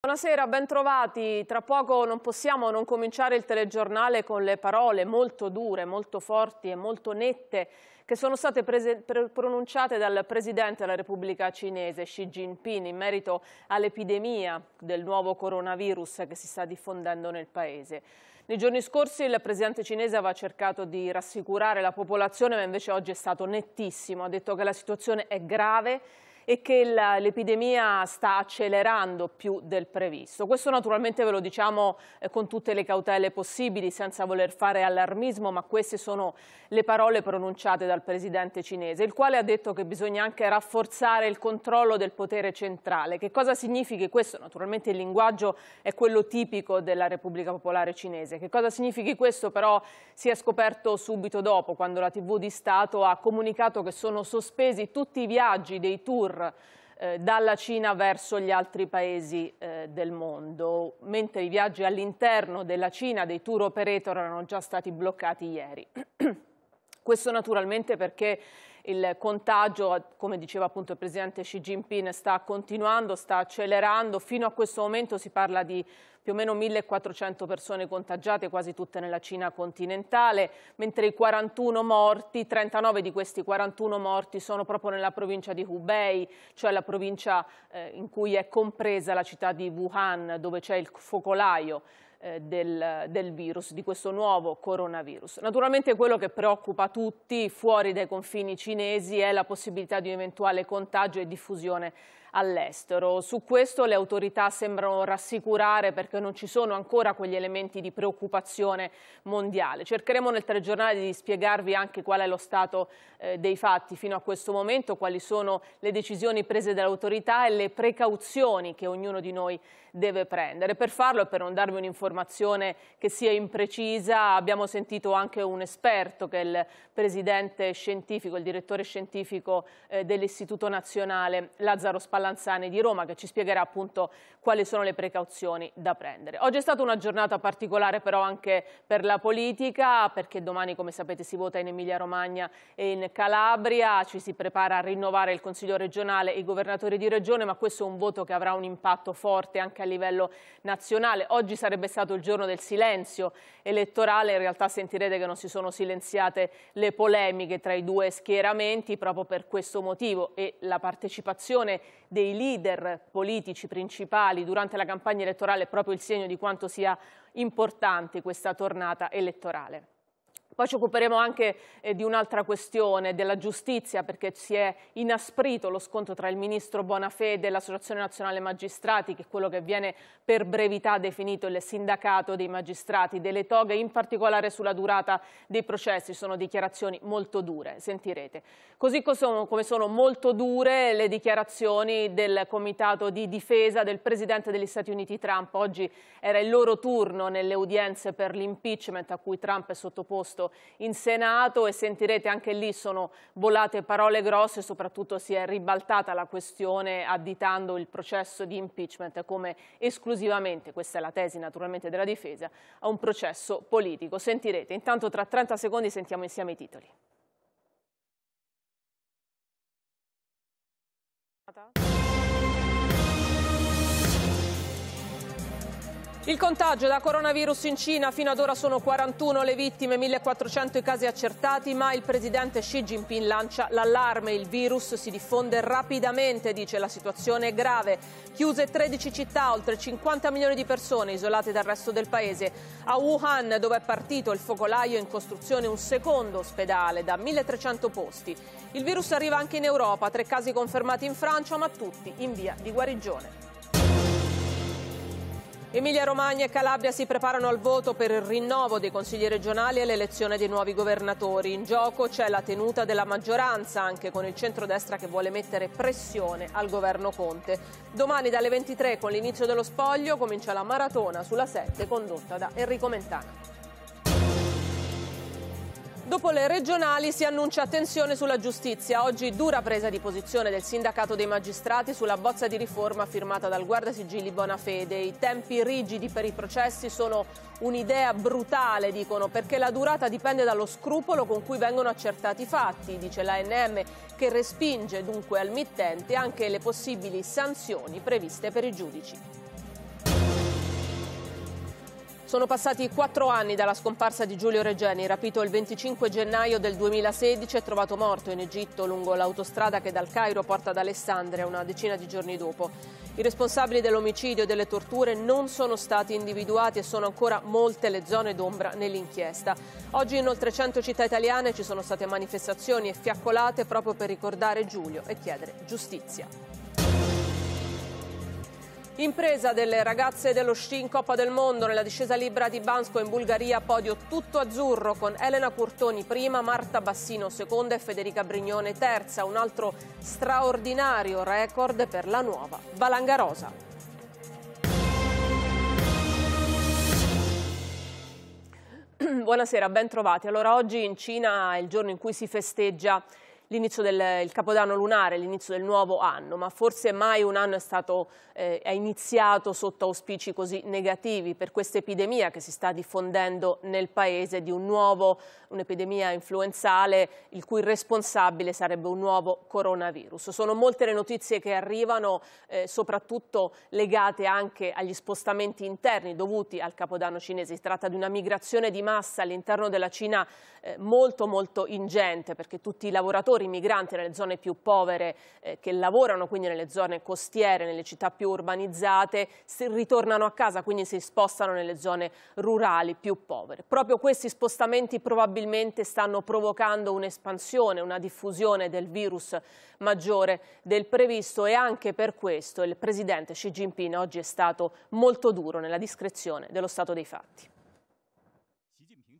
Buonasera, bentrovati. Tra poco non possiamo non cominciare il telegiornale con le parole molto dure, molto forti e molto nette che sono state pronunciate dal Presidente della Repubblica Cinese Xi Jinping in merito all'epidemia del nuovo coronavirus che si sta diffondendo nel Paese. Nei giorni scorsi il presidente cinese aveva cercato di rassicurare la popolazione, ma invece oggi è stato nettissimo. Ha detto che la situazione è grave e che l'epidemia sta accelerando più del previsto. Questo naturalmente ve lo diciamo eh, con tutte le cautele possibili, senza voler fare allarmismo, ma queste sono le parole pronunciate dal presidente cinese, il quale ha detto che bisogna anche rafforzare il controllo del potere centrale. Che cosa significhi questo? Naturalmente il linguaggio è quello tipico della Repubblica Popolare Cinese. Che cosa significhi questo però si è scoperto subito dopo, quando la TV di Stato ha comunicato che sono sospesi tutti i viaggi dei tour eh, dalla Cina verso gli altri paesi eh, del mondo, mentre i viaggi all'interno della Cina dei tour operator erano già stati bloccati ieri. Questo naturalmente perché il contagio, come diceva appunto il presidente Xi Jinping, sta continuando, sta accelerando. Fino a questo momento si parla di più o meno 1.400 persone contagiate, quasi tutte nella Cina continentale, mentre i 41 morti, 39 di questi 41 morti sono proprio nella provincia di Hubei, cioè la provincia eh, in cui è compresa la città di Wuhan, dove c'è il focolaio eh, del, del virus, di questo nuovo coronavirus. Naturalmente quello che preoccupa tutti fuori dai confini cinesi è la possibilità di un eventuale contagio e diffusione all'estero. Su questo le autorità sembrano rassicurare perché non ci sono ancora quegli elementi di preoccupazione mondiale. Cercheremo nel telegiornale di spiegarvi anche qual è lo stato eh, dei fatti fino a questo momento, quali sono le decisioni prese dalle autorità e le precauzioni che ognuno di noi deve prendere. Per farlo e per non darvi un'informazione che sia imprecisa, abbiamo sentito anche un esperto che è il presidente scientifico, il direttore scientifico eh, dell'Istituto Nazionale Lazzaro Spagna. Pallanzani di Roma che ci spiegherà appunto quali sono le precauzioni da prendere. Oggi è stata una giornata particolare però anche per la politica perché domani come sapete si vota in Emilia Romagna e in Calabria, ci si prepara a rinnovare il Consiglio regionale e i governatori di regione ma questo è un voto che avrà un impatto forte anche a livello nazionale. Oggi sarebbe stato il giorno del silenzio elettorale, in realtà sentirete che non si sono silenziate le polemiche tra i due schieramenti proprio per questo motivo e la partecipazione dei leader politici principali durante la campagna elettorale è proprio il segno di quanto sia importante questa tornata elettorale. Poi ci occuperemo anche eh, di un'altra questione, della giustizia, perché si è inasprito lo scontro tra il ministro Bonafede e l'Associazione Nazionale Magistrati, che è quello che viene per brevità definito il sindacato dei magistrati, delle toghe, in particolare sulla durata dei processi. Sono dichiarazioni molto dure, sentirete. Così come sono molto dure le dichiarazioni del Comitato di Difesa del Presidente degli Stati Uniti Trump. Oggi era il loro turno nelle udienze per l'impeachment a cui Trump è sottoposto in Senato e sentirete anche lì sono volate parole grosse, soprattutto si è ribaltata la questione additando il processo di impeachment come esclusivamente, questa è la tesi naturalmente della difesa, a un processo politico. Sentirete, intanto tra 30 secondi sentiamo insieme i titoli. Il contagio da coronavirus in Cina fino ad ora sono 41 le vittime, 1400 i casi accertati, ma il presidente Xi Jinping lancia l'allarme. Il virus si diffonde rapidamente, dice la situazione è grave. Chiuse 13 città, oltre 50 milioni di persone isolate dal resto del paese. A Wuhan, dove è partito il focolaio, è in costruzione un secondo ospedale da 1300 posti. Il virus arriva anche in Europa, tre casi confermati in Francia, ma tutti in via di guarigione. Emilia Romagna e Calabria si preparano al voto per il rinnovo dei consigli regionali e l'elezione dei nuovi governatori. In gioco c'è la tenuta della maggioranza, anche con il centrodestra che vuole mettere pressione al governo Conte. Domani dalle 23 con l'inizio dello spoglio comincia la maratona sulla 7 condotta da Enrico Mentana. Dopo le regionali si annuncia tensione sulla giustizia. Oggi dura presa di posizione del sindacato dei magistrati sulla bozza di riforma firmata dal guardasigilli Bonafede. I tempi rigidi per i processi sono un'idea brutale, dicono, perché la durata dipende dallo scrupolo con cui vengono accertati i fatti, dice l'ANM, che respinge dunque al mittente anche le possibili sanzioni previste per i giudici. Sono passati quattro anni dalla scomparsa di Giulio Regeni, rapito il 25 gennaio del 2016 e trovato morto in Egitto lungo l'autostrada che dal Cairo porta ad Alessandria una decina di giorni dopo. I responsabili dell'omicidio e delle torture non sono stati individuati e sono ancora molte le zone d'ombra nell'inchiesta. Oggi in oltre 100 città italiane ci sono state manifestazioni e fiaccolate proprio per ricordare Giulio e chiedere giustizia. Impresa delle ragazze dello sci in Coppa del Mondo nella discesa libera di Bansko in Bulgaria, podio tutto azzurro con Elena Curtoni prima, Marta Bassino seconda e Federica Brignone terza. Un altro straordinario record per la nuova Valangarosa. Buonasera, ben trovati. Allora, oggi in Cina è il giorno in cui si festeggia l'inizio del Capodanno lunare, l'inizio del nuovo anno, ma forse mai un anno è, stato, eh, è iniziato sotto auspici così negativi per questa epidemia che si sta diffondendo nel paese di un nuovo, un'epidemia influenzale il cui responsabile sarebbe un nuovo coronavirus. Sono molte le notizie che arrivano, eh, soprattutto legate anche agli spostamenti interni dovuti al Capodanno cinese. Si tratta di una migrazione di massa all'interno della Cina eh, molto molto ingente perché tutti i lavoratori lavoratori migranti nelle zone più povere eh, che lavorano quindi nelle zone costiere, nelle città più urbanizzate, ritornano a casa, quindi si spostano nelle zone rurali più povere. Proprio questi spostamenti probabilmente stanno provocando un'espansione, una diffusione del virus maggiore del previsto e anche per questo il presidente Xi Jinping oggi è stato molto duro nella discrezione dello stato dei fatti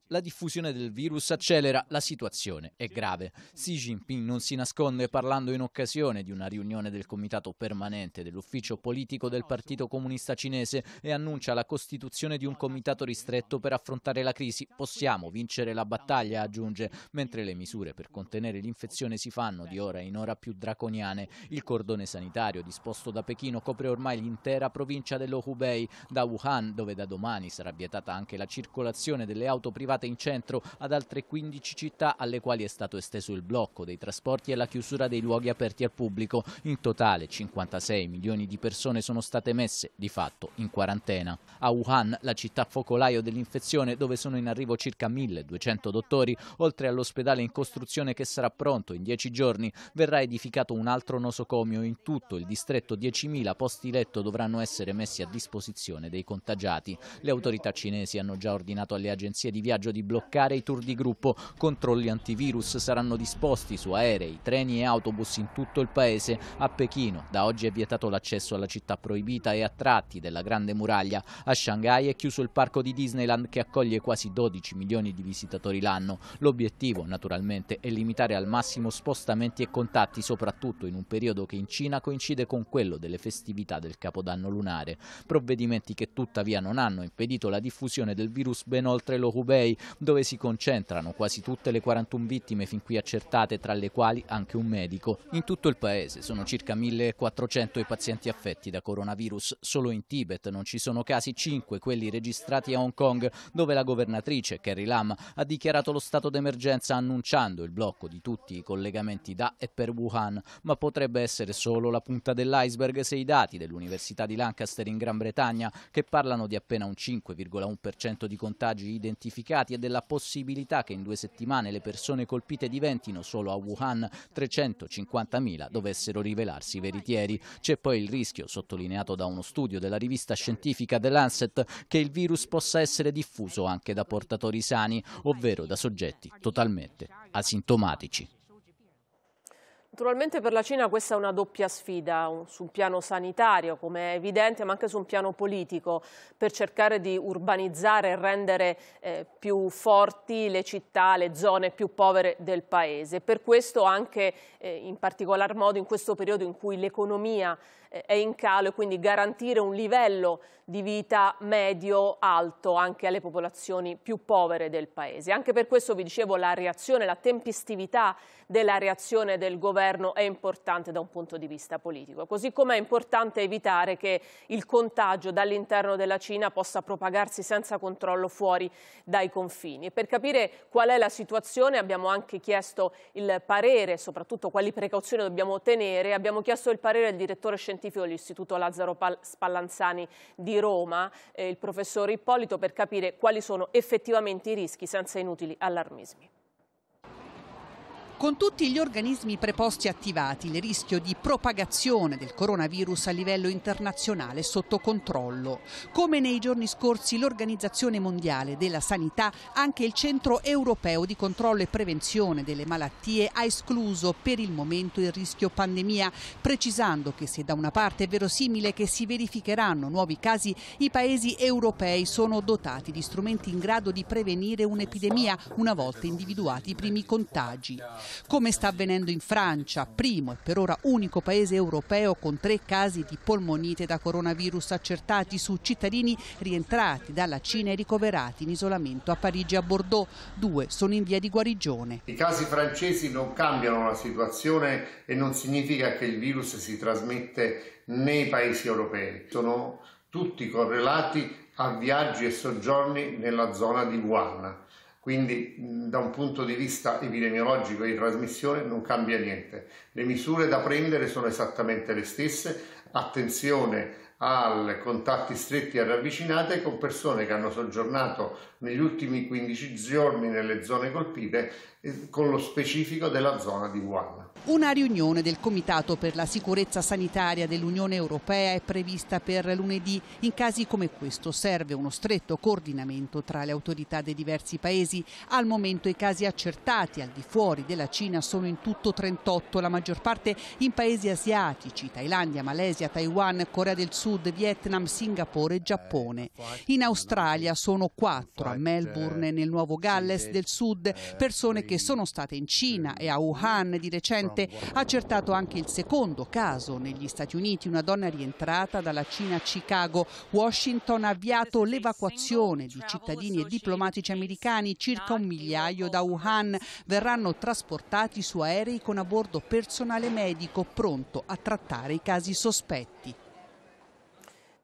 la diffusione del virus accelera, la situazione è grave. Xi Jinping non si nasconde parlando in occasione di una riunione del comitato permanente dell'ufficio politico del Partito Comunista Cinese e annuncia la costituzione di un comitato ristretto per affrontare la crisi. Possiamo vincere la battaglia, aggiunge, mentre le misure per contenere l'infezione si fanno di ora in ora più draconiane. Il cordone sanitario disposto da Pechino copre ormai l'intera provincia dello Hubei, da Wuhan, dove da domani sarà vietata anche la circolazione delle auto private portate in centro ad altre 15 città alle quali è stato esteso il blocco dei trasporti e la chiusura dei luoghi aperti al pubblico. In totale 56 milioni di persone sono state messe, di fatto, in quarantena. A Wuhan, la città focolaio dell'infezione, dove sono in arrivo circa 1200 dottori, oltre all'ospedale in costruzione che sarà pronto in 10 giorni, verrà edificato un altro nosocomio. In tutto il distretto 10.000 posti letto dovranno essere messi a disposizione dei contagiati. Le autorità cinesi hanno già ordinato alle agenzie di viaggio coraggio di bloccare i tour di gruppo. Controlli antivirus saranno disposti su aerei, treni e autobus in tutto il paese. A Pechino da oggi è vietato l'accesso alla città proibita e a tratti della Grande Muraglia. A Shanghai è chiuso il parco di Disneyland che accoglie quasi 12 milioni di visitatori l'anno. L'obiettivo, naturalmente, è limitare al massimo spostamenti e contatti, soprattutto in un periodo che in Cina coincide con quello delle festività del Capodanno lunare. Provvedimenti che tuttavia non hanno impedito la diffusione del virus ben oltre lo Hubei, dove si concentrano quasi tutte le 41 vittime fin qui accertate, tra le quali anche un medico. In tutto il paese sono circa 1400 i pazienti affetti da coronavirus. Solo in Tibet non ci sono casi, 5 quelli registrati a Hong Kong, dove la governatrice Carrie Lam ha dichiarato lo stato d'emergenza annunciando il blocco di tutti i collegamenti da e per Wuhan, ma potrebbe essere solo la punta dell'iceberg se i dati dell'Università di Lancaster in Gran Bretagna, che parlano di appena un 5,1% di contagi identificati, scienziati e della possibilità che in due settimane le persone colpite diventino solo a Wuhan 350.000 dovessero rivelarsi veritieri. C'è poi il rischio, sottolineato da uno studio della rivista scientifica The Lancet, che il virus possa essere diffuso anche da portatori sani, ovvero da soggetti totalmente asintomatici. Naturalmente per la Cina questa è una doppia sfida su un piano sanitario, come è evidente, ma anche su un piano politico, per cercare di urbanizzare e rendere eh, più forti le città, le zone più povere del paese. Per questo anche eh, in particolar modo in questo periodo in cui l'economia eh, è in calo e quindi garantire un livello di vita medio alto anche alle popolazioni più povere del Paese. Anche per questo vi dicevo la reazione, la tempestività della reazione del governo è importante da un punto di vista politico, così come è importante evitare che il contagio dall'interno della Cina possa propagarsi senza controllo fuori dai confini. Per capire qual è la situazione abbiamo anche chiesto il parere, soprattutto quali precauzioni dobbiamo tenere, abbiamo chiesto il parere del direttore scientifico scientifico dell'Istituto Lazzaro Spallanzani di Roma, eh, il professor Ippolito, per capire quali sono effettivamente i rischi senza inutili allarmismi. Con tutti gli organismi preposti attivati, il rischio di propagazione del coronavirus a livello internazionale è sotto controllo. Come nei giorni scorsi l'Organizzazione Mondiale della Sanità, anche il Centro Europeo di Controllo e Prevenzione delle Malattie ha escluso per il momento il rischio pandemia, precisando che se da una parte è verosimile che si verificheranno nuovi casi, i paesi europei sono dotati di strumenti in grado di prevenire un'epidemia una volta individuati i primi contagi come sta avvenendo in Francia, primo e per ora unico paese europeo con tre casi di polmonite da coronavirus accertati su cittadini rientrati dalla Cina e ricoverati in isolamento a Parigi e a Bordeaux. Due sono in via di guarigione. I casi francesi non cambiano la situazione e non significa che il virus si trasmette nei paesi europei. Sono tutti correlati a viaggi e soggiorni nella zona di Wuhan. Quindi da un punto di vista epidemiologico e di trasmissione non cambia niente. Le misure da prendere sono esattamente le stesse. Attenzione ai contatti stretti e ravvicinati con persone che hanno soggiornato negli ultimi 15 giorni nelle zone colpite eh, con lo specifico della zona di Wuhan. Una riunione del Comitato per la sicurezza sanitaria dell'Unione Europea è prevista per lunedì. In casi come questo serve uno stretto coordinamento tra le autorità dei diversi paesi. Al momento i casi accertati al di fuori della Cina sono in tutto 38, la maggior parte in paesi asiatici, Thailandia, Malesia, Taiwan, Corea del Sud, Vietnam, Singapore e Giappone. In Australia sono 4 a eh, Melbourne, eh, nel Nuovo Galles eh, del Sud, persone che sono state in Cina e a Wuhan di recente, Ha accertato anche il secondo caso negli Stati Uniti, una donna rientrata dalla Cina a Chicago. Washington ha avviato l'evacuazione di cittadini e diplomatici americani, circa un migliaio da Wuhan, verranno trasportati su aerei con a bordo personale medico pronto a trattare i casi sospetti.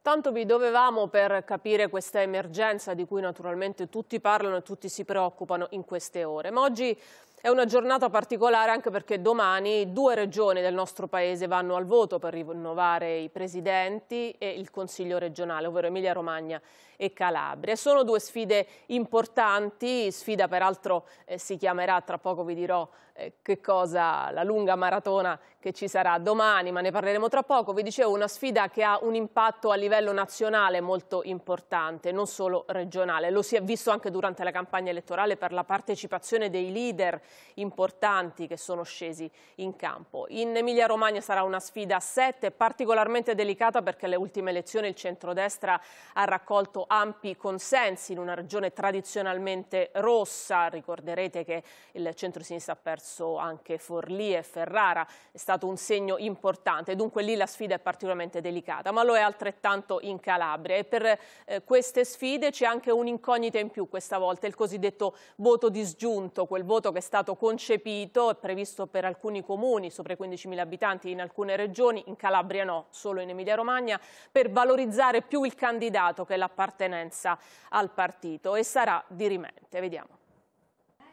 Tanto vi dovevamo per capire questa emergenza di cui naturalmente tutti parlano e tutti si preoccupano in queste ore. Ma oggi è una giornata particolare anche perché domani due regioni del nostro paese vanno al voto per rinnovare i presidenti e il Consiglio regionale, ovvero Emilia Romagna e Calabria. Sono due sfide importanti, sfida peraltro eh, si chiamerà, tra poco vi dirò eh, che cosa, la lunga maratona che ci sarà domani, ma ne parleremo tra poco. Vi dicevo una sfida che ha un impatto a livello nazionale molto importante, non solo regionale. Lo si è visto anche durante la campagna elettorale per la partecipazione dei leader importanti che sono scesi in campo. In Emilia-Romagna sarà una sfida a sette, particolarmente delicata perché alle ultime elezioni il centrodestra ha raccolto ampi consensi in una regione tradizionalmente rossa. Ricorderete che il centro-sinistra ha perso anche Forlì e Ferrara, è stato un segno importante. Dunque lì la sfida è particolarmente delicata, ma lo è altrettanto in Calabria. E per eh, queste sfide c'è anche un'incognita in più questa volta, il cosiddetto voto disgiunto, quel voto che è stato concepito e previsto per alcuni comuni, sopra i 15.000 abitanti in alcune regioni, in Calabria no, solo in Emilia Romagna, per valorizzare più il candidato che l'appartenente appartenenza al partito e sarà dirimente. Vediamo.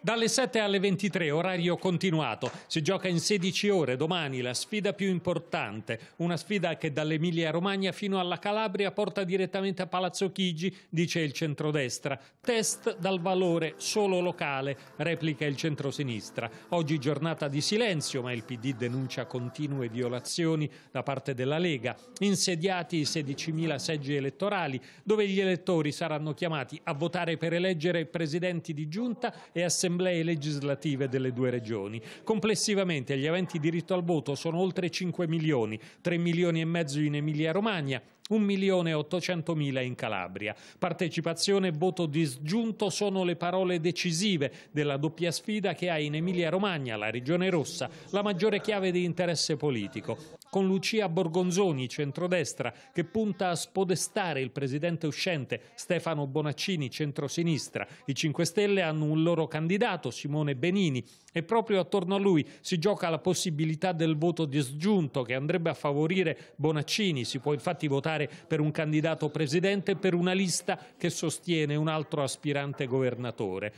Dalle 7 alle 23, orario continuato, si gioca in 16 ore domani la sfida più importante, una sfida che dall'Emilia Romagna fino alla Calabria porta direttamente a Palazzo Chigi, dice il centrodestra. Test dal valore solo locale, replica il centrosinistra. Oggi giornata di silenzio, ma il PD denuncia continue violazioni da parte della Lega. Insediati i 16.000 seggi elettorali, dove gli elettori saranno chiamati a votare per eleggere presidenti di giunta e assemblea assemblee legislative delle due regioni. Complessivamente gli aventi diritto al voto sono oltre 5 milioni, 3 milioni e mezzo in Emilia-Romagna, 1.800.000 in Calabria. Partecipazione e voto disgiunto sono le parole decisive della doppia sfida che ha in Emilia-Romagna, la regione rossa, la maggiore chiave di interesse politico. Con Lucia Borgonzoni, centrodestra, che punta a spodestare il presidente uscente Stefano Bonaccini, centrosinistra. I 5 Stelle hanno un loro candidato, Simone Benini, e proprio attorno a lui si gioca la possibilità del voto disgiunto che andrebbe a favorire Bonaccini. Si può infatti votare votare per un candidato presidente per una lista che sostiene un altro aspirante governatore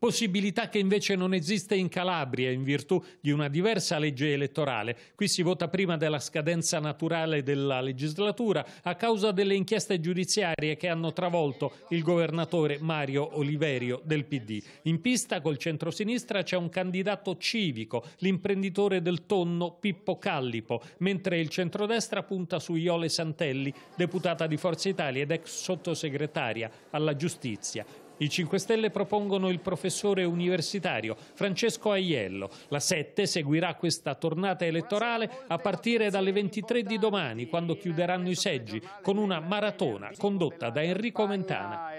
possibilità che invece non esiste in Calabria in virtù di una diversa legge elettorale. Qui si vota prima della scadenza naturale della legislatura a causa delle inchieste giudiziarie che hanno travolto il governatore Mario Oliverio del PD. In pista col centrosinistra c'è un candidato civico, l'imprenditore del tonno Pippo Callipo, mentre il centrodestra punta su Iole Santelli, deputata di Forza Italia ed ex sottosegretaria alla giustizia. I 5 Stelle propongono il professore universitario Francesco Aiello. La 7 seguirà questa tornata elettorale a partire dalle 23 di domani, quando chiuderanno i seggi, con una maratona condotta da Enrico Mentana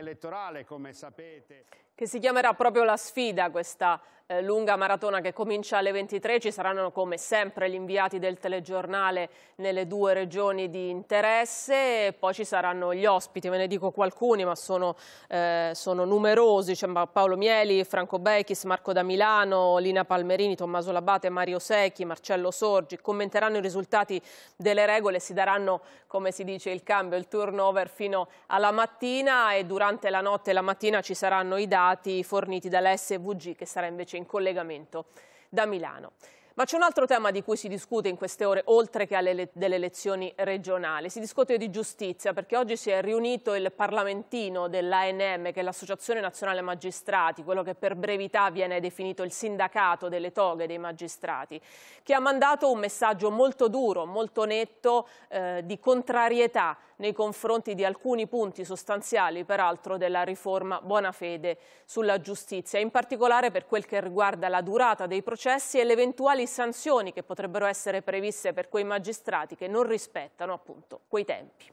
che si chiamerà proprio la sfida questa eh, lunga maratona che comincia alle 23. Ci saranno come sempre gli inviati del telegiornale nelle due regioni di interesse e poi ci saranno gli ospiti, ve ne dico alcuni ma sono, eh, sono numerosi, c'è Paolo Mieli, Franco Bechis, Marco da Milano, Lina Palmerini, Tommaso Labate, Mario Secchi, Marcello Sorgi, commenteranno i risultati delle regole, si daranno come si dice il cambio, il turnover fino alla mattina e durante la notte e la mattina ci saranno i dati dati forniti dalla che sarà invece in collegamento da Milano. Ma c'è un altro tema di cui si discute in queste ore, oltre che alle delle elezioni regionali. Si discute di giustizia, perché oggi si è riunito il parlamentino dell'ANM, che è l'Associazione Nazionale Magistrati, quello che per brevità viene definito il sindacato delle toghe dei magistrati, che ha mandato un messaggio molto duro, molto netto, eh, di contrarietà nei confronti di alcuni punti sostanziali, peraltro, della riforma buona fede sulla giustizia, in particolare per quel che riguarda la durata dei processi e l'eventuale eventuali sanzioni che potrebbero essere previste per quei magistrati che non rispettano appunto quei tempi.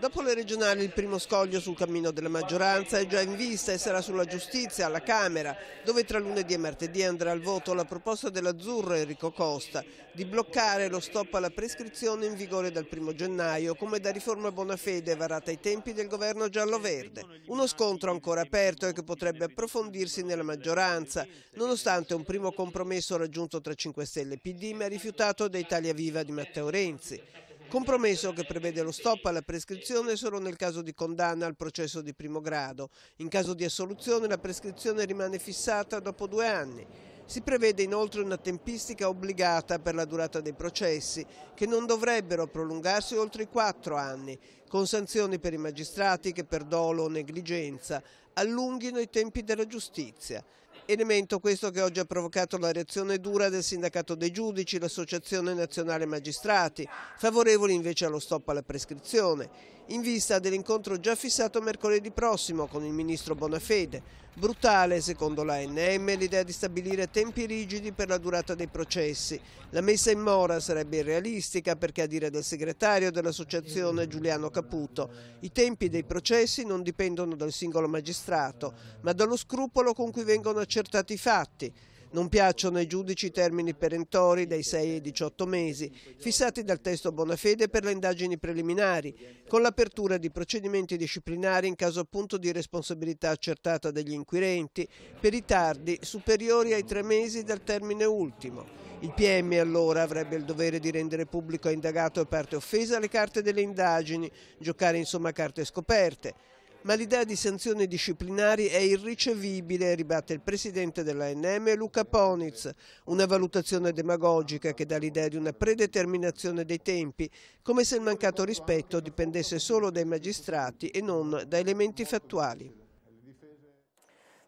Dopo le regionali il primo scoglio sul cammino della maggioranza è già in vista e sarà sulla giustizia alla Camera, dove tra lunedì e martedì andrà al voto la proposta dell'Azzurro Enrico Costa di bloccare lo stop alla prescrizione in vigore dal 1 gennaio, come da riforma Bonafede varata ai tempi del governo giallo-verde. Uno scontro ancora aperto e che potrebbe approfondirsi nella maggioranza, nonostante un primo compromesso raggiunto tra 5 Stelle e PD ma rifiutato da Italia Viva di Matteo Renzi. Compromesso che prevede lo stop alla prescrizione solo nel caso di condanna al processo di primo grado. In caso di assoluzione la prescrizione rimane fissata dopo due anni. Si prevede inoltre una tempistica obbligata per la durata dei processi, che non dovrebbero prolungarsi oltre i quattro anni, con sanzioni per i magistrati che per dolo o negligenza allunghino i tempi della giustizia. Elemento questo che oggi ha provocato la reazione dura del Sindacato dei Giudici l'Associazione Nazionale Magistrati, favorevoli invece allo stop alla prescrizione, in vista dell'incontro già fissato mercoledì prossimo con il ministro Bonafede. Brutale, secondo l'ANM, l'idea di stabilire tempi rigidi per la durata dei processi. La messa in mora sarebbe irrealistica perché, a dire del segretario dell'associazione Giuliano Caputo, i tempi dei processi non dipendono dal singolo magistrato, ma dallo scrupolo con cui vengono accettati accertati i fatti. Non piacciono ai giudici i termini perentori dai 6 ai 18 mesi, fissati dal testo Bonafede per le indagini preliminari, con l'apertura di procedimenti disciplinari in caso appunto di responsabilità accertata degli inquirenti, per i tardi superiori ai tre mesi dal termine ultimo. Il PM allora avrebbe il dovere di rendere pubblico a indagato e parte offesa le carte delle indagini, giocare insomma a carte scoperte ma l'idea di sanzioni disciplinari è irricevibile, ribatte il presidente dell'ANM Luca Poniz, una valutazione demagogica che dà l'idea di una predeterminazione dei tempi, come se il mancato rispetto dipendesse solo dai magistrati e non da elementi fattuali.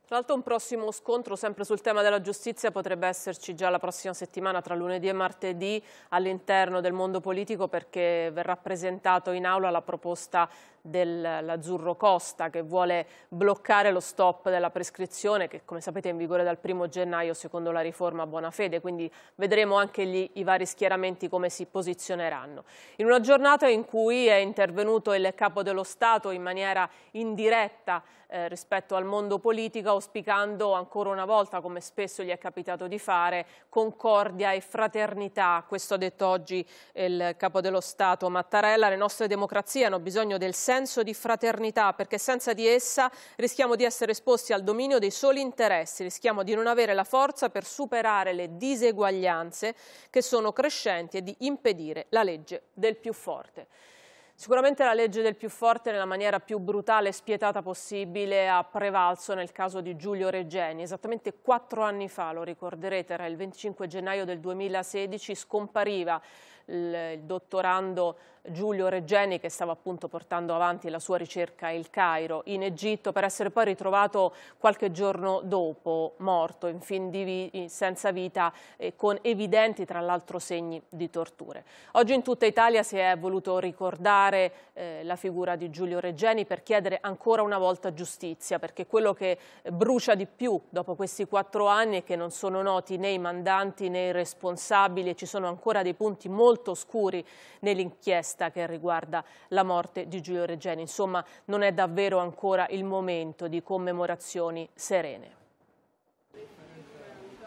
Tra l'altro un prossimo scontro sempre sul tema della giustizia potrebbe esserci già la prossima settimana tra lunedì e martedì all'interno del mondo politico perché verrà presentato in aula la proposta dell'Azzurro Costa che vuole bloccare lo stop della prescrizione che come sapete è in vigore dal 1 gennaio secondo la riforma Bonafede, quindi vedremo anche gli, i vari schieramenti come si posizioneranno. In una giornata in cui è intervenuto il Capo dello Stato in maniera indiretta eh, rispetto al mondo politico, auspicando ancora una volta, come spesso gli è capitato di fare, concordia e fraternità, questo ha detto oggi il Capo dello Stato Mattarella, le nostre democrazie hanno bisogno del senso senso di fraternità, perché senza di essa rischiamo di essere esposti al dominio dei soli interessi, rischiamo di non avere la forza per superare le diseguaglianze che sono crescenti e di impedire la legge del più forte. Sicuramente la legge del più forte nella maniera più brutale e spietata possibile ha prevalso nel caso di Giulio Regeni. Esattamente quattro anni fa, lo ricorderete, era il 25 gennaio del 2016, scompariva il dottorando Giulio Reggeni che stava appunto portando avanti la sua ricerca a Cairo in Egitto per essere poi ritrovato qualche giorno dopo morto in fin di senza vita e con evidenti tra l'altro segni di torture. Oggi in tutta Italia si è voluto ricordare eh, la figura di Giulio Reggeni per chiedere ancora una volta giustizia perché quello che brucia di più dopo questi quattro anni è che non sono noti né i mandanti né i responsabili e ci sono ancora dei punti molto oscuri nell'inchiesta inchiesta che riguarda la morte di Giulio Regeni. Insomma, non è davvero ancora il momento di commemorazioni serene.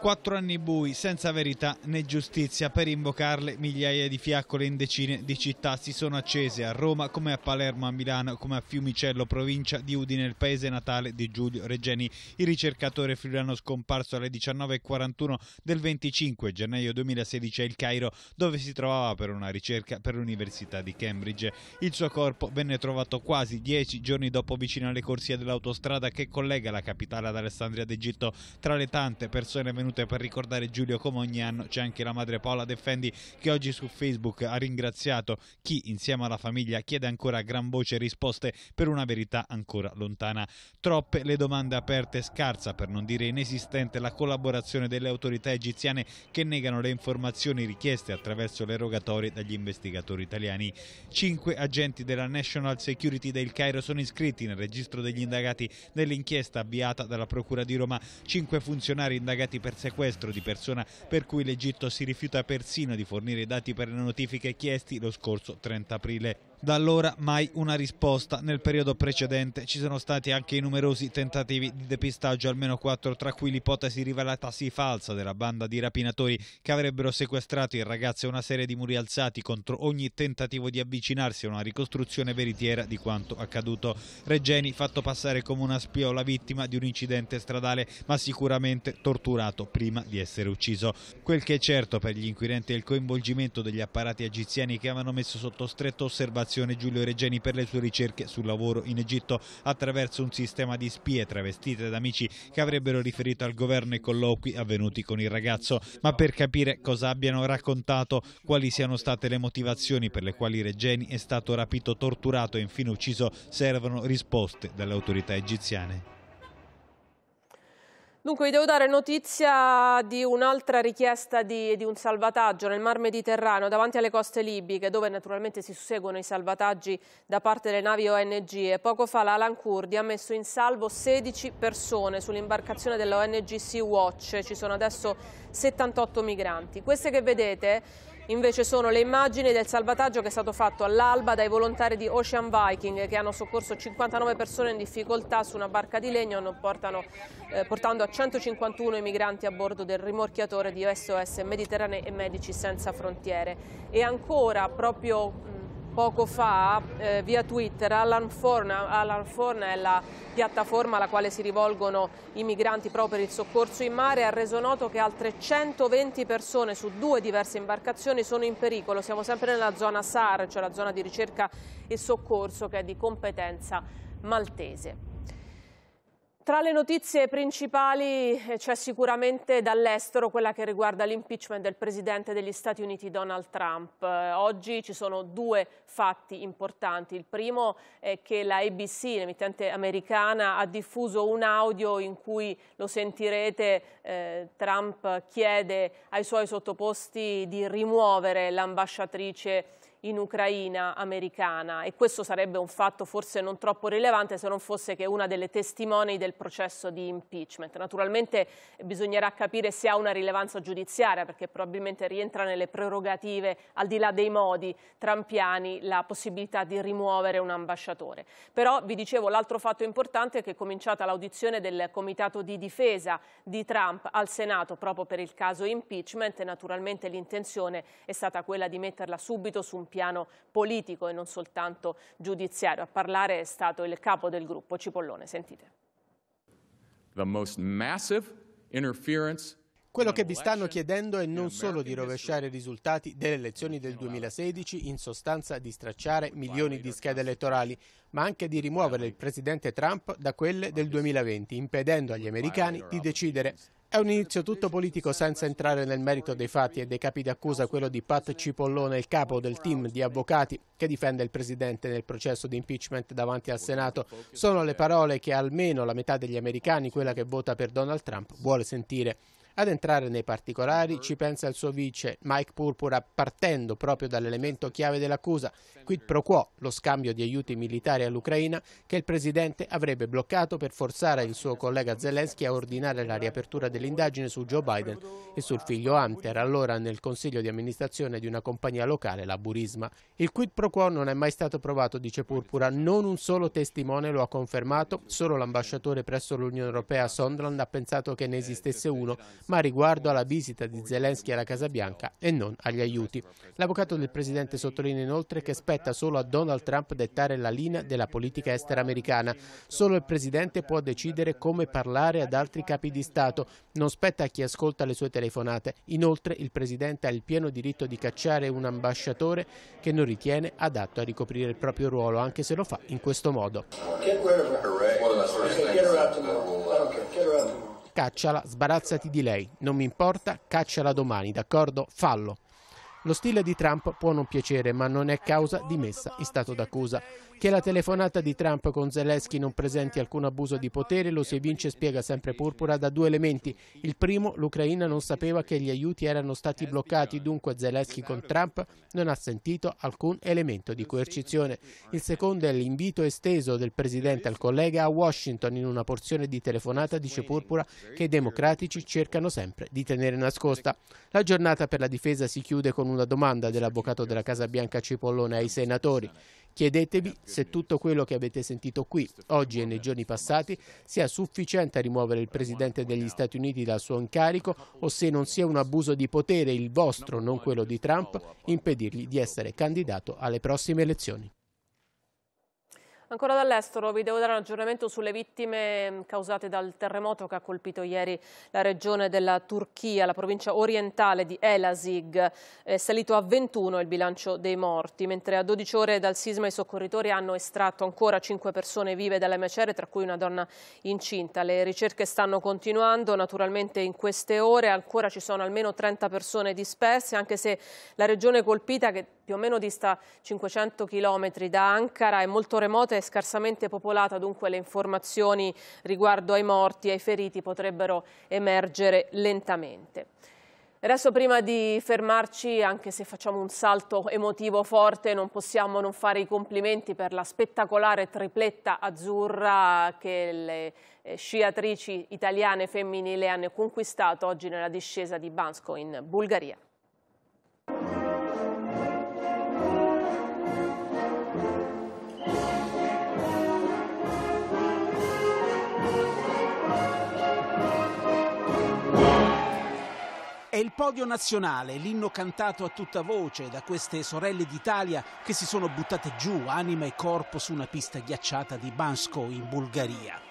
Quattro anni bui, senza verità né giustizia, per invocarle migliaia di fiaccole in decine di città si sono accese a Roma come a Palermo, a Milano, come a Fiumicello, provincia di Udine, il paese natale di Giulio Regeni. Il ricercatore friulano scomparso alle 19.41 del 25 gennaio 2016 a Il Cairo, dove si trovava per una ricerca per l'Università di Cambridge. Il suo corpo venne trovato quasi dieci giorni dopo vicino alle corsie dell'autostrada che collega la capitale ad Alessandria d'Egitto. Tra le tante persone venute battute per ricordare Giulio come ogni anno c'è anche la madre Paola Defendi che oggi su Facebook ha ringraziato chi insieme alla famiglia chiede ancora a gran voce risposte per una verità ancora lontana. Troppe le domande aperte, scarsa per non dire inesistente la collaborazione delle autorità egiziane che negano le informazioni richieste attraverso le rogatorie dagli investigatori italiani. Cinque agenti della National Security del Cairo sono iscritti nel registro degli indagati nell'inchiesta avviata dalla Procura di Roma. Cinque funzionari indagati per per sequestro di persona per cui l'Egitto si rifiuta persino di fornire i dati per le notifiche chiesti lo scorso 30 aprile da allora mai una risposta. Nel periodo precedente ci sono stati anche i numerosi tentativi di depistaggio, almeno quattro, tra cui l'ipotesi rivelata sì falsa della banda di rapinatori che avrebbero sequestrato il ragazzo e una serie di muri alzati contro ogni tentativo di avvicinarsi a una ricostruzione veritiera di quanto accaduto. Reggeni fatto passare come una spiola vittima di un incidente stradale, ma sicuramente torturato prima di essere ucciso. Quel che è certo per gli inquirenti è il coinvolgimento degli apparati egiziani che avevano messo sotto stretta osservazione Fondazione Giulio Regeni per le sue ricerche sul lavoro in Egitto attraverso un sistema di spie travestite da amici che avrebbero riferito al governo i colloqui avvenuti con il ragazzo. Ma per capire cosa abbiano raccontato, quali siano state le motivazioni per le quali Regeni è stato rapito, torturato e infine ucciso, servono risposte dalle autorità egiziane. Dunque vi devo dare notizia di un'altra richiesta di, di, un salvataggio nel Mar Mediterraneo davanti alle coste libiche dove naturalmente si susseguono i salvataggi da parte delle navi ONG e poco fa l'Alan Kurdi ha messo in salvo 16 persone sull'imbarcazione dell'ONG Sea Watch, ci sono adesso 78 migranti. Queste che vedete Invece sono le immagini del salvataggio che è stato fatto all'alba dai volontari di Ocean Viking che hanno soccorso 59 persone in difficoltà su una barca di legno portano, eh, portando a 151 i migranti a bordo del rimorchiatore di SOS Mediterraneo e Medici Senza Frontiere. E ancora proprio poco fa eh, via Twitter Alan Forn, Alan Forna è la piattaforma alla quale si rivolgono i migranti proprio per il soccorso in mare ha reso noto che altre 120 persone su due diverse imbarcazioni sono in pericolo siamo sempre nella zona SAR cioè la zona di ricerca e soccorso che è di competenza maltese tra le notizie principali eh, c'è sicuramente dall'estero quella che riguarda l'impeachment del presidente degli Stati Uniti Donald Trump. Eh, oggi ci sono due fatti importanti. Il primo è che la ABC, l'emittente americana, ha diffuso un audio in cui lo sentirete, eh, Trump chiede ai suoi sottoposti di rimuovere l'ambasciatrice in Ucraina americana e questo sarebbe un fatto forse non troppo rilevante se non fosse che una delle testimoni del processo di impeachment. Naturalmente bisognerà capire se ha una rilevanza giudiziaria perché probabilmente rientra nelle prerogative, al di là dei modi trampiani, la possibilità di rimuovere un ambasciatore. Però vi dicevo l'altro fatto importante è che è cominciata l'audizione del comitato di difesa di Trump al Senato proprio per il caso impeachment e naturalmente l'intenzione è stata quella di metterla subito su un piano politico e non soltanto giudiziario. A parlare è stato il capo del gruppo Cipollone, sentite. The most massive interference quello che vi stanno chiedendo è non solo di rovesciare i risultati delle elezioni del 2016, in sostanza di stracciare milioni di schede elettorali, ma anche di rimuovere il presidente Trump da quelle del 2020, impedendo agli americani di decidere è un inizio tutto politico senza entrare nel merito dei fatti e dei capi d'accusa, quello di Pat Cipollone, il capo del team di avvocati che difende il Presidente nel processo di impeachment davanti al Senato. Sono le parole che almeno la metà degli americani, quella che vota per Donald Trump, vuole sentire. Ad entrare nei particolari ci pensa il suo vice Mike Purpura partendo proprio dall'elemento chiave dell'accusa, quid pro quo, lo scambio di aiuti militari militare all'Ucraina che il Presidente avrebbe bloccato per forzare il suo collega Zelensky a ordinare la riapertura dell'indagine su Joe Biden e sul figlio Hunter, allora nel consiglio di amministrazione di una compagnia locale, la Burisma. Il quid pro quo non è mai stato provato, dice Purpura, non un solo testimone lo ha confermato, solo l'ambasciatore presso l'Unione Europea Sondland ha pensato che ne esistesse uno, ma riguardo alla visita di Zelensky alla Casa Bianca e non agli aiuti. L'avvocato del Presidente sottolinea inoltre che spetta solo a Donald Trump dettare la linea del della politica estera americana. Solo il Presidente può decidere come parlare ad altri capi di Stato. Non spetta a chi ascolta le sue telefonate. Inoltre il Presidente ha il pieno diritto di cacciare un ambasciatore che non ritiene adatto a ricoprire il proprio ruolo, anche se lo fa in questo modo. Cacciala, sbarazzati di lei. Non mi importa, cacciala domani, d'accordo? Fallo. Lo stile di Trump può non piacere, ma non è causa di messa in stato d'accusa. Che la telefonata di Trump con Zelensky non presenti alcun abuso di potere lo si evince, e spiega sempre Purpura, da due elementi. Il primo, l'Ucraina non sapeva che gli aiuti erano stati bloccati, dunque Zelensky con Trump non ha sentito alcun elemento di coercizione. Il secondo è l'invito esteso del Presidente al collega a Washington in una porzione di telefonata, dice Purpura, che i democratici cercano sempre di tenere nascosta. La giornata per la difesa si chiude con un una domanda dell'avvocato della Casa Bianca Cipollone ai senatori. Chiedetevi se tutto quello che avete sentito qui, oggi e nei giorni passati, sia sufficiente a rimuovere il Presidente degli Stati Uniti dal suo incarico o se non sia un abuso di potere, il vostro, non quello di Trump, impedirgli di essere candidato alle prossime elezioni. Ancora dall'estero vi devo dare un aggiornamento sulle vittime mm, causate dal terremoto che ha colpito ieri la regione della Turchia, la provincia orientale di Elasig. È salito a 21 il bilancio dei morti, mentre a 12 ore dal sisma i soccorritori hanno estratto ancora 5 persone vive dalle macerie, tra cui una donna incinta. Le ricerche stanno continuando, naturalmente in queste ore ancora ci sono almeno 30 persone disperse, anche se la regione colpita, che più o meno dista 500 km da Ankara, è molto remota e scarsamente popolata, dunque le informazioni riguardo ai morti e ai feriti potrebbero emergere lentamente. Adesso prima di fermarci, anche se facciamo un salto emotivo forte, non possiamo non fare i complimenti per la spettacolare tripletta azzurra che le eh, sciatrici italiane femminile hanno conquistato oggi nella discesa di Bansko in Bulgaria. podio nazionale, l'inno cantato a tutta voce da queste sorelle d'Italia che si sono buttate giù anima e corpo su una pista ghiacciata di Bansko in Bulgaria.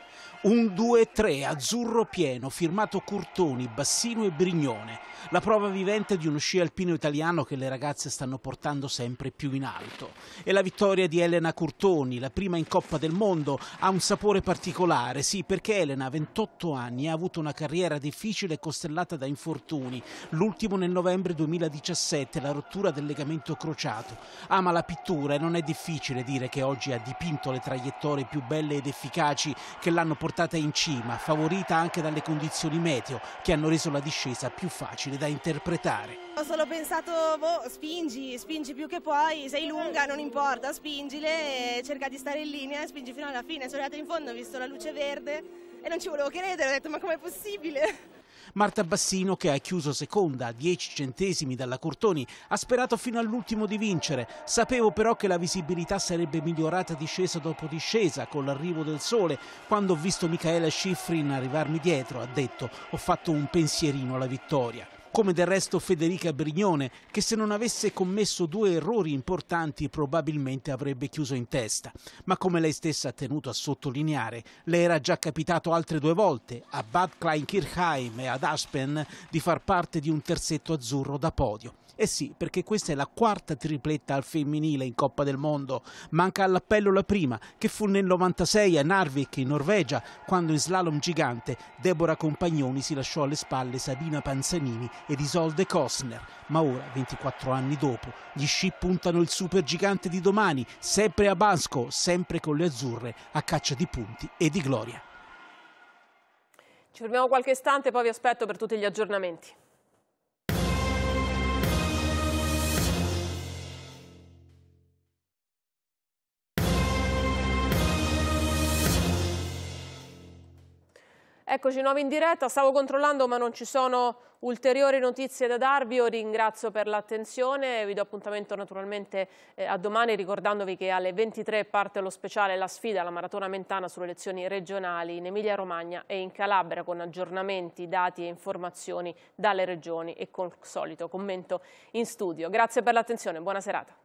Un 2-3 azzurro pieno firmato Curtoni, Bassino e Brignone, la prova vivente di uno sci alpino italiano che le ragazze stanno portando sempre più in alto. E la vittoria di Elena Curtoni, la prima in Coppa del Mondo, ha un sapore particolare, sì, perché Elena a 28 anni ha avuto una carriera difficile e costellata da infortuni, l'ultimo nel novembre 2017, la rottura del legamento crociato. Ama la pittura e non è difficile dire che oggi ha dipinto le traiettorie più belle ed efficaci che l'hanno portata portata in cima, favorita anche dalle condizioni meteo che hanno reso la discesa più facile da interpretare. Ho solo pensato, boh, spingi, spingi più che puoi, sei lunga, non importa, spingile, cerca di stare in linea spingi fino alla fine. Sono arrivata in fondo, ho visto la luce verde e non ci volevo credere, ho detto ma com'è possibile? Marta Bassino, che ha chiuso seconda a 10 centesimi dalla Curtoni, ha sperato fino all'ultimo di vincere. Sapevo però che la visibilità sarebbe migliorata discesa dopo discesa con l'arrivo del sole. Quando ho visto Michaela Schifrin arrivarmi dietro, ha detto, ho fatto un pensierino alla vittoria come del resto Federica Brignone, che se non avesse commesso due errori importanti probabilmente avrebbe chiuso in testa. Ma come lei stessa ha tenuto a sottolineare, le era già capitato altre due volte, a Bad Kleinkirchheim e ad Aspen, di far parte di un terzetto azzurro da podio. Eh sì, perché questa è la quarta tripletta al femminile in Coppa del Mondo. Manca all'appello la prima, che fu nel 96 a Narvik, in Norvegia, quando in slalom gigante Deborah Compagnoni si lasciò alle spalle Sabina Panzanini ed Isolde Kostner. Ma ora, 24 anni dopo, gli sci puntano il super gigante di domani, sempre a Basco, sempre con le azzurre, a caccia di punti e di gloria. Ci fermiamo qualche istante, poi vi aspetto per tutti gli aggiornamenti. Eccoci nuovi in diretta, stavo controllando ma non ci sono ulteriori notizie da darvi, io ringrazio per l'attenzione, vi do appuntamento naturalmente eh, a domani ricordandovi che alle 23 parte lo speciale La sfida la Maratona Mentana sulle elezioni regionali in Emilia Romagna e in Calabria con aggiornamenti, dati e informazioni dalle regioni e col solito commento in studio. Grazie per l'attenzione, buona serata.